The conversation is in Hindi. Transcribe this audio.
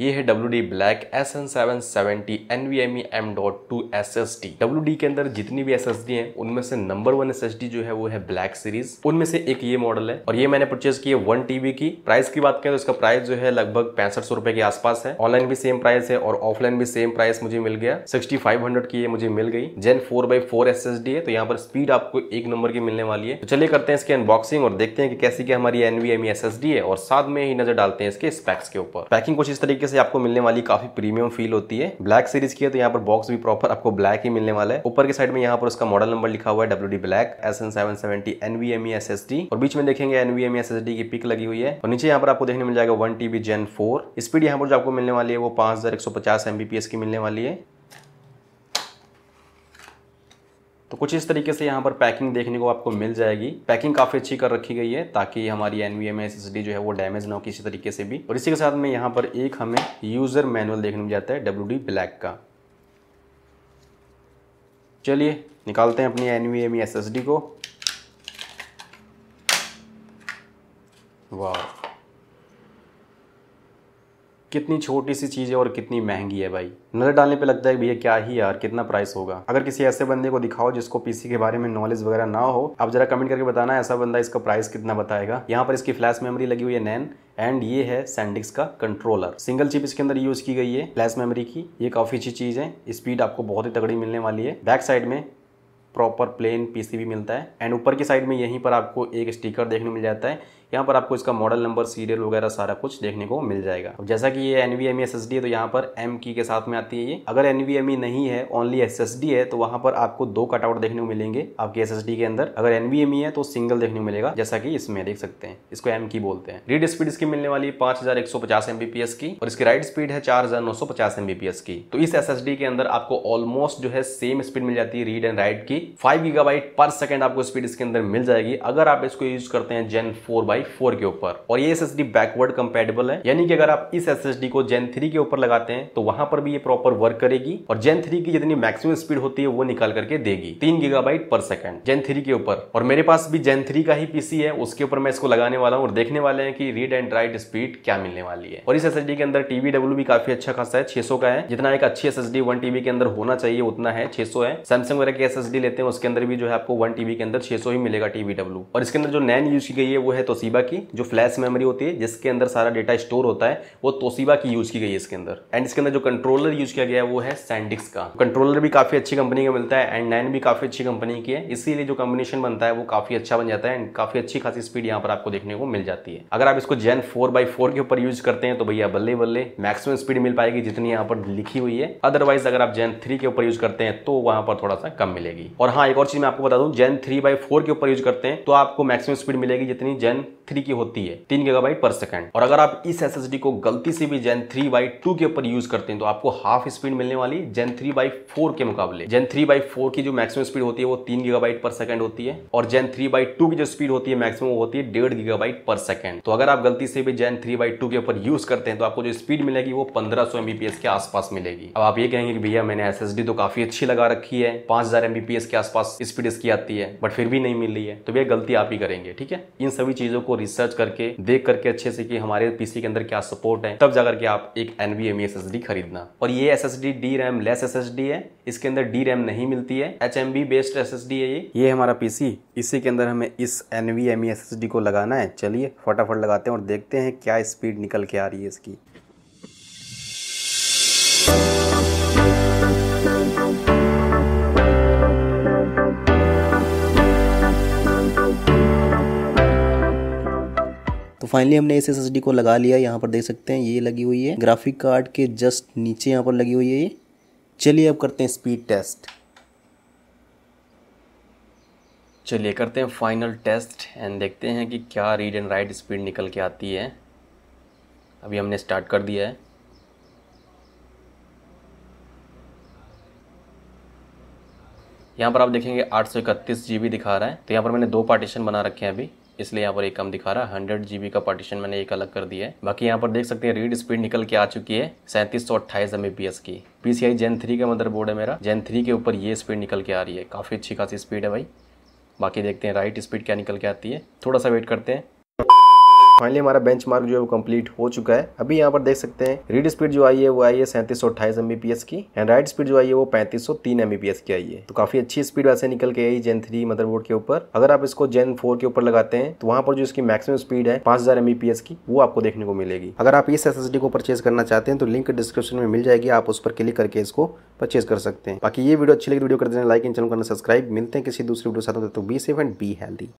ये है W D black S N seven seventy N V M E M dot two S S D W D के अंदर जितनी भी एस एस डी है उनमें से number one S S D जो है वो है ब्लैक सीरीज उनमें से एक ये मॉडल है और ये मैंने परचेज किया वन टीबी की प्राइस की बात करें तो इसका प्राइस जो है लगभग पैंसठ सौ रुपए के आसपास है ऑनलाइन भी सेम प्राइस है और ऑफलाइन भी सेम प्राइस मुझे मिल गया सिक्सटी फाइव हंड्रेड की ये मुझे मिल गई gen four by four S S D है तो यहाँ पर स्पीड आपको एक नंबर की मिलने वाली है तो चलिए करते हैं इसकी अनबॉक्सिंग और देखते हैं कि कैसी की हमारी N V M E S S D है और साथ में ही नजर डालते हैं इसके स्पैक्स के ऊपर पैकिंग कुछ इस तरीके तरीके से आपको मिलने वाली काफी प्रीमियम फील होती है ब्लैक सीरीज की है तो यहाँ पर बॉक्स भी प्रॉपर आपको ब्लैक ही मिलने वाला है ऊपर के साइड में यहाँ पर उसका मॉडल नंबर लिखा हुआ है W D black S N seven seventy NVM S S और बीच में देखेंगे एनवीएम एस एस डी की पिक लगी हुई है और नीचे यहाँ पर आपको देखने मिल जाएगा one TB gen four speed यहाँ पर जो आपको मिलने वाली है वो पांच हजार एक सौ पचास एमबीपीएस की मिलने वाली है तो कुछ इस तरीके से यहाँ पर पैकिंग देखने को आपको मिल जाएगी पैकिंग काफ़ी अच्छी कर रखी गई है ताकि हमारी एन वी एम जो है वो डैमेज ना हो किसी तरीके से भी और इसी के साथ में यहाँ पर एक हमें यूज़र मैनुअल देखने में जाता है डब्ल्यू डी ब्लैक का चलिए निकालते हैं अपनी एन वी एम को वाह कितनी छोटी सी चीज़ है और कितनी महंगी है भाई नज़र डालने पे लगता है भैया क्या ही यार कितना प्राइस होगा अगर किसी ऐसे बंदे को दिखाओ जिसको पीसी के बारे में नॉलेज वगैरह ना हो आप जरा कमेंट करके बताना ऐसा बंदा इसका प्राइस कितना बताएगा यहाँ पर इसकी फ्लैश मेमोरी लगी हुई है नैन एंड ये है सैंडिक्स का कंट्रोलर सिंगल चिप इसके अंदर यूज की गई है फ्लैश मेमोरी की ये काफ़ी अच्छी चीज़ है स्पीड आपको बहुत ही तगड़ी मिलने वाली है बैक साइड में प्रॉपर प्लेन पीसीबी मिलता है एंड ऊपर की साइड में यहीं पर आपको एक स्टिकर देखने मिल जाता है यहाँ पर आपको इसका मॉडल नंबर सीरियल वगैरह सारा कुछ देखने को मिल जाएगा तो जैसा कि ये एनवीएम एस e है तो यहाँ पर एम की के साथ में आती है ये अगर एनवीएम e नहीं है ओनली एस है तो वहाँ पर आपको दो कटआउट देखने को मिलेंगे आपके एस के अंदर अगर एनवीएम e है तो सिंगल देखने को मिलेगा जैसा कि इसमें देख सकते हैं इसको एम की बोलते हैं रीड स्पीड इसकी मिलने वाली पांच हजार एमबीपीएस की और इसकी राइट स्पीड है चार हजार एमबीपीएस की तो इस एस के अंदर आपको ऑलमोस्ट जो है सेम स्पीड मिल जाती है रीड एंड राइट की फाइव गीगाबाइट पर सेकेंड आपको स्पीड इसके अंदर मिल जाएगी अगर आप इसको यूज करते हैं जेन फोर बाई फोर के ऊपर और ये S S D backward compatible है यानी कि अगर आप इस एस को जेन थ्री के ऊपर लगाते हैं तो वहां पर भी ये प्रॉपर वर्क करेगी और जेन थ्री की जितनी मैक्सिमम स्पीड होती है वो निकाल करके देगी तीन गीगाबाइट पर सेकंड जेन थ्री के ऊपर और मेरे पास भी जेन थ्री का ही पीसी है उसके ऊपर मैं इसको लगाने वाला हूँ और देखने वाले हैं कि रीड एंड राइट स्पीड क्या मिलने वाली है और इस एस के अंदर टीवी डब्ल्यू भी काफी अच्छा खासा है छह का है जितना एक अच्छी एस एस वन टीबी के अंदर होना चाहिए उतना है छह है सैमसंग वगैरह की एस लेते हैं उसके अंदर भी जो है आपको वन टीबी के अंदर 600 ही मिलेगा टीवी डब्ल्यू और इसके अंदर जो नैन यूज की गई है वो है तो सी तोसीबा की जो फ्लैश मेमोरी होती है जिसके अंदर सारा डेटा स्टोर होता है वो तोसीबा की यूज की गई है इसके अंदर एंड इसके अंदर जो कंट्रोलर यूज किया गया है वो है सैंडिक्स का कंट्रोलर भी काफी अच्छी कंपनी का मिलता है एंड नाइन भी काफी अच्छी कंपनी की है इसीलिए जो कॉम्बिनेशन बनता है वो काफी अच्छा बन जाता है एंड काफी अच्छी खासी स्पीड यहाँ पर आपको देखने को मिल जाती है अगर आप इसको जेन फोर बाई फोर के ऊपर यूज करते हैं तो भैया बल्ले बल्ले मैक्सिमम स्पीड मिल पाएगी जितनी यहाँ पर लिखी हुई है अदरवाइज अगर आप जेन थ्री के ऊपर यूज करते हैं तो वहां पर थोड़ा सा कम मिलेगी और हाँ एक और चीज मैं आपको बता दूं जेन थ्री बाई फोर के ऊपर यूज करते हैं तो आपको मैक्सिमम स्पीड मिलेगी जितनी जेन थ्री की होती है तीन गेगा पर सेकेंड और अगर आप इस एस को गलती से भी जेन थ्री बाई टू के ऊपर यूज करते हैं तो आपको हाफ स्पीड मिलने वाली जेन थ्री बाई फोर के मुकाबले जेन थ्री बाई फोर की जो मैक्सिमम स्पीड होती है वो तीन गेगा पर सेकेंड होती है और जेन थ्री बाई टू की जो स्पीड होती है मैक्सिमम वो होती है डेढ़ गीगाबाइट पर सेकेंड तो अगर आप गलती से भी जेन थ्री बाई टू के ऊपर यूज करते हैं तो आपको जो स्पीड मिलेगी वो पंद्रह सौ एमबीपीएस के आसपास मिलेगी अब आप ये कहेंगे कि भैया मैंने एस तो काफी अच्छी लगा रखी है पांच हजार एमबीपीएस के आसपास स्पीड इसकी आती है बट फिर भी नहीं मिल रही है तो भैया गलती आप ही करेंगे ठीक है इन सभी चीजों को रिसर्च करके देख करके अच्छे से कि हमारे पीसी के अंदर क्या सपोर्ट है तब जाकर के आप एक एनवीएम एस खरीदना और ये S S D D RAM less S है इसके अंदर डी रैम नहीं मिलती है H M B based S S D है ये ये हमारा पीसी इसी के अंदर हमें इस एनवीएम एस एस डी को लगाना है चलिए फटाफट लगाते हैं और देखते हैं क्या स्पीड निकल के आ रही है इसकी फाइनली हमने इस एस को लगा लिया यहाँ पर देख सकते हैं ये लगी हुई है ग्राफिक कार्ड के जस्ट नीचे यहाँ पर लगी हुई है ये चलिए अब करते हैं स्पीड टेस्ट चलिए करते हैं फाइनल टेस्ट एंड देखते हैं कि क्या रीड एंड राइट स्पीड निकल के आती है अभी हमने स्टार्ट कर दिया है यहाँ पर आप देखेंगे आठ सौ इकतीस जी बी दिखा रहा है तो यहाँ पर मैंने दो पार्टीशन बना रखे हैं अभी इसलिए यहाँ पर एक कम दिखा रहा है हंड्रेड जी का पार्टीशन मैंने एक अलग कर दिया है बाकी यहाँ पर देख सकते हैं रीड स्पीड निकल के आ चुकी है सैंतीस सौ अट्ठाईस एमबीपीएस की पीसीआई जेन थ्री का मदरबोर्ड है मेरा जेन थ्री के ऊपर ये स्पीड निकल के आ रही है काफ़ी अच्छी खासी स्पीड है भाई बाकी देखते हैं राइट स्पीड क्या निकल के आती है थोड़ा सा वेट करते हैं फाइनली हमारा बेंच मार्क जो है वो कंप्लीट हो चुका है अभी यहाँ पर देख सकते हैं रीड स्पीड जो आई है वो आई है सैंतीस सौ अट्ठाईस एमबीपीएस की एंड राइट स्पीड जो आई है वो पैंतीस सौ तीन एमबीपीएस की आई है तो काफी अच्छी स्पीड वैसे निकल के आई जेन थ्री मदरबोर्ड के ऊपर अगर आप इसको जेन फोर के ऊपर लगाते हैं तो वहाँ पर जो इसकी मैक्सिमम स्पीड है पांच हजार एमबीपीएस की वो आपको देखने को मिलेगी अगर आप इस एस को परचेज करना चाहते हैं तो लिंक डिस्क्रिप्शन में मिल जाएगी आप उस पर क्लिक करके इसको परचेज कर सकते हैं बाकी ये वीडियो अच्छी लगी तो वीडियो कर देना लाइक एंड चैनल करना सब्सक्राइब मिलते हैं किसी दूसरे वीडियो साथ be safe and be healthy